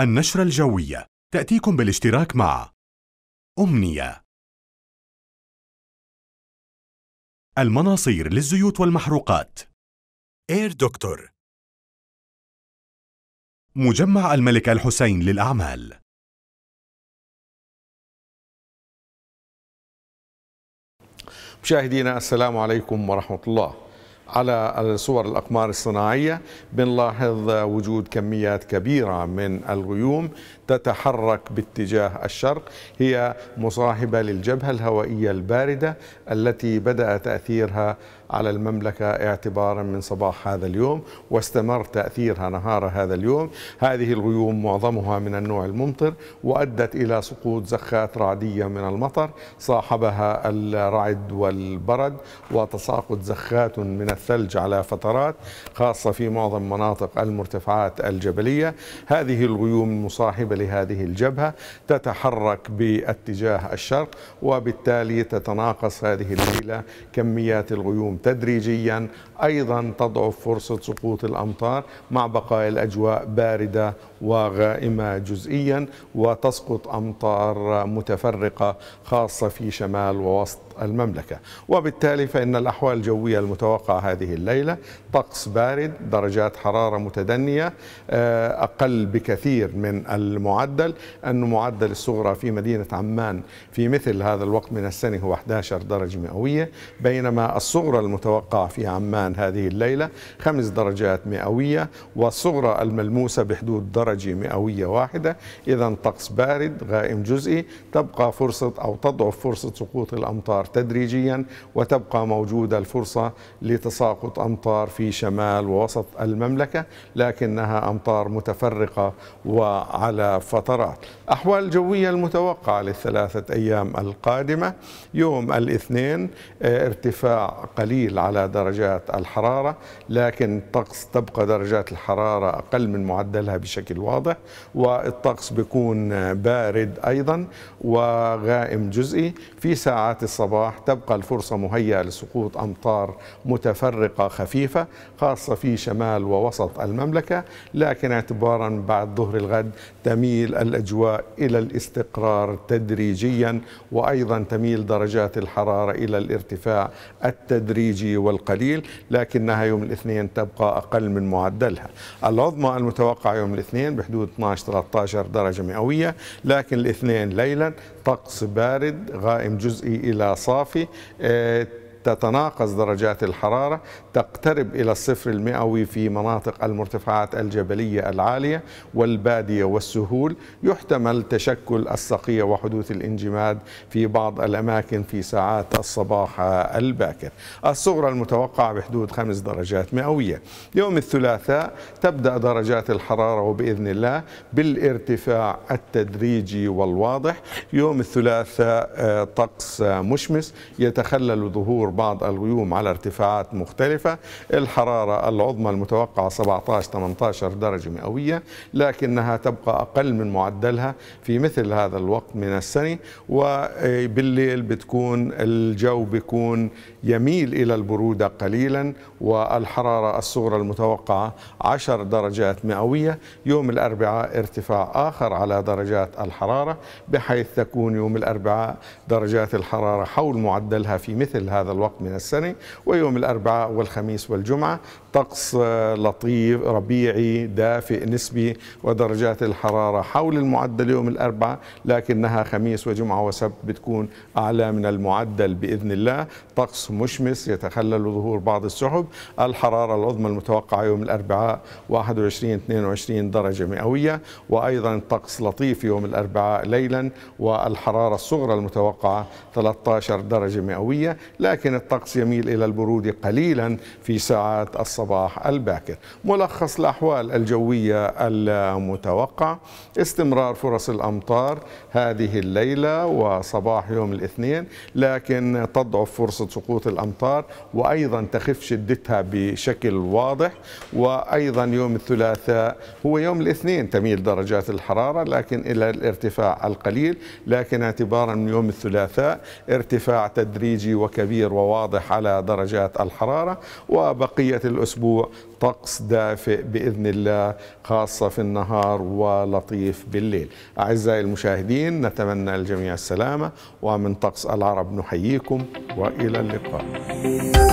النشرة الجوية تأتيكم بالاشتراك مع أمنية المناصير للزيوت والمحروقات إير دكتور مجمع الملك الحسين للأعمال مشاهدينا السلام عليكم ورحمة الله على صور الأقمار الصناعية بنلاحظ وجود كميات كبيرة من الغيوم تتحرك باتجاه الشرق هي مصاحبة للجبهة الهوائية الباردة التي بدأ تأثيرها على المملكة اعتبارا من صباح هذا اليوم واستمر تأثيرها نهار هذا اليوم هذه الغيوم معظمها من النوع الممطر وأدت إلى سقوط زخات رعدية من المطر صاحبها الرعد والبرد وتساقط زخات من الثلج على فترات خاصة في معظم مناطق المرتفعات الجبلية هذه الغيوم المصاحبة لهذه الجبهة تتحرك باتجاه الشرق وبالتالي تتناقص هذه الليلة كميات الغيوم تدريجيا أيضا تضعف فرصة سقوط الأمطار مع بقاء الأجواء باردة وغائمة جزئيا وتسقط أمطار متفرقة خاصة في شمال ووسط المملكة وبالتالي فإن الأحوال الجوية المتوقعة هذه الليلة طقس بارد درجات حرارة متدنية آه، أقل بكثير من المعدل أن معدل الصغرى في مدينة عمان في مثل هذا الوقت من السنة هو 11 درجة مئوية بينما الصغرى المتوقعة في عمان هذه الليلة خمس درجات مئوية والصغرى الملموسة بحدود درجة مئوية واحدة إذا طقس بارد غائم جزئي تبقى فرصة أو تضعف فرصة سقوط الأمطار تدريجيا وتبقى موجودة الفرصة لتساقط أمطار في شمال ووسط المملكة لكنها أمطار متفرقة وعلى فترات أحوال الجوية المتوقعة للثلاثة أيام القادمة يوم الاثنين ارتفاع قليل قليل على درجات الحرارة لكن الطقس تبقى درجات الحرارة أقل من معدلها بشكل واضح والطقس بيكون بارد أيضا وغائم جزئي في ساعات الصباح تبقى الفرصة مهيئة لسقوط أمطار متفرقة خفيفة خاصة في شمال ووسط المملكة لكن اعتبارا بعد ظهر الغد تميل الأجواء إلى الاستقرار تدريجيا وأيضا تميل درجات الحرارة إلى الارتفاع التدريجي التدريجي والقليل لكنها يوم الاثنين تبقى أقل من معدلها العظمى المتوقعة يوم الاثنين بحدود 12-13 درجة مئوية لكن الاثنين ليلا طقس بارد غائم جزئي إلى صافي آه، تتناقص درجات الحرارة تقترب إلى الصفر المئوي في مناطق المرتفعات الجبلية العالية والبادية والسهول يحتمل تشكل السقية وحدوث الانجماد في بعض الأماكن في ساعات الصباح الباكر الصغرى المتوقعة بحدود خمس درجات مئوية يوم الثلاثاء تبدأ درجات الحرارة وبإذن الله بالارتفاع التدريجي والواضح يوم الثلاثاء آه، طقس مشمس يتخلل ظهور بعض الغيوم على ارتفاعات مختلفة الحرارة العظمى المتوقعة 17-18 درجة مئوية لكنها تبقى أقل من معدلها في مثل هذا الوقت من السنة وبالليل بتكون الجو بيكون يميل إلى البرودة قليلا والحرارة الصغرى المتوقعة 10 درجات مئوية يوم الأربعاء ارتفاع آخر على درجات الحرارة بحيث تكون يوم الأربعاء درجات الحرارة حول معدلها في مثل هذا الوقت الوقت من السنة ويوم الأربعاء والخميس والجمعة طقس آه، لطيف ربيعي دافئ نسبي ودرجات الحرارة حول المعدل يوم الأربعاء لكنها خميس وجمعة وسبت بتكون أعلى من المعدل بإذن الله طقس مشمس يتخلل ظهور بعض السحب الحرارة العظمى المتوقعة يوم الأربعاء 21 22 درجة مئوية وأيضا طقس لطيف يوم الأربعاء ليلا والحرارة الصغرى المتوقعة 13 درجة مئوية لكن لكن الطقس يميل إلى البرود قليلا في ساعات الصباح الباكر ملخص الأحوال الجوية المتوقع استمرار فرص الأمطار هذه الليلة وصباح يوم الاثنين لكن تضعف فرصة سقوط الأمطار وأيضا تخف شدتها بشكل واضح وأيضا يوم الثلاثاء هو يوم الاثنين تميل درجات الحرارة لكن إلى الارتفاع القليل لكن اعتبارا من يوم الثلاثاء ارتفاع تدريجي وكبير وواضح على درجات الحرارة وبقية الأسبوع طقس دافئ بإذن الله خاصة في النهار ولطيف بالليل أعزائي المشاهدين نتمنى الجميع السلامة ومن طقس العرب نحييكم وإلى اللقاء